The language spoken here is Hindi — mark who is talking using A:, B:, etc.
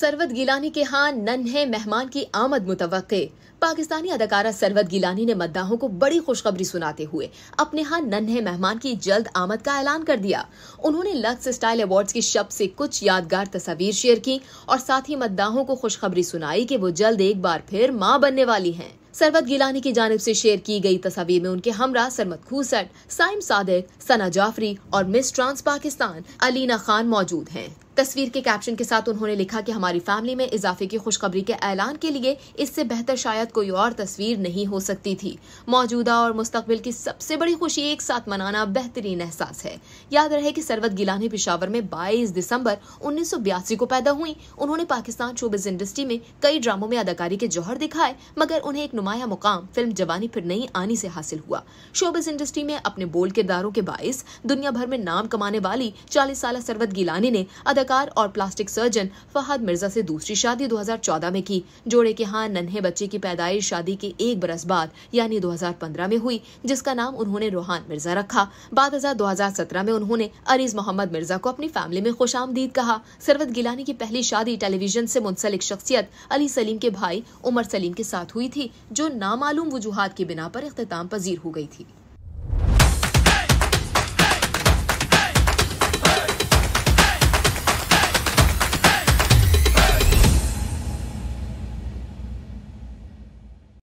A: सरवत गिलानी के हाँ नन्हे मेहमान की आमद मुतव पाकिस्तानी अदाकारा सरवत गिलानी ने मद्दाहों को बड़ी खुशखबरी सुनाते हुए अपने हाँ नन्हे मेहमान की जल्द आमद का ऐलान कर दिया उन्होंने लक्स स्टाइल अवार्ड्स की शब से कुछ यादगार तस्वीर शेयर की और साथ ही मद्दाहों को खुशखबरी सुनाई कि वो जल्द एक बार फिर माँ बनने वाली हैं सरवत गिलानी की जानब से शेयर की गई तस्वीर में उनके हमरा सरमत खूसट साइम सादिक सना जाफरी और मिस ट्रांस पाकिस्तान अलीना खान मौजूद हैं तस्वीर के कैप्शन के साथ उन्होंने लिखा कि हमारी फैमिली में इजाफे की खुशखबरी के ऐलान के लिए इससे बेहतर शायद कोई और तस्वीर नहीं हो सकती थी मौजूदा और मुस्तबिल की सबसे बड़ी खुशी एक साथ मनाना बेहतरीन एहसास है याद रहे कि सरवत गिलानी पिशावर में 22 दिसंबर उन्नीस को पैदा हुई उन्होंने पाकिस्तान शोबिज इंडस्ट्री में कई ड्रामों में अदाकारी के जौहर दिखाए मगर उन्हें एक नुमाया मुकाम फिल्म जवानी फिर नहीं आनी से हासिल हुआ शोबिस इंडस्ट्री में अपने बोल किरदारों के बायस दुनिया भर में नाम कमाने वाली चालीस साल सरवत गिलानी ने अदाकारी पत्रकार और प्लास्टिक सर्जन फहद मिर्जा से दूसरी शादी 2014 में की जोड़े के हाँ नन्हे बच्चे की पैदाइश शादी के एक बरस बाद यानी 2015 में हुई जिसका नाम उन्होंने रोहान मिर्जा रखा बाद हजार दो में उन्होंने अरीज मोहम्मद मिर्जा को अपनी फैमिली में खुश आमदीद कहा सरवत गिलानी की पहली शादी टेलीविजन से मुंसलिक शख्सियत अली सलीम के भाई उमर सलीम के साथ हुई थी जो नामालूम वजूहत के बिना पर अख्ताम पजीर हो गई थी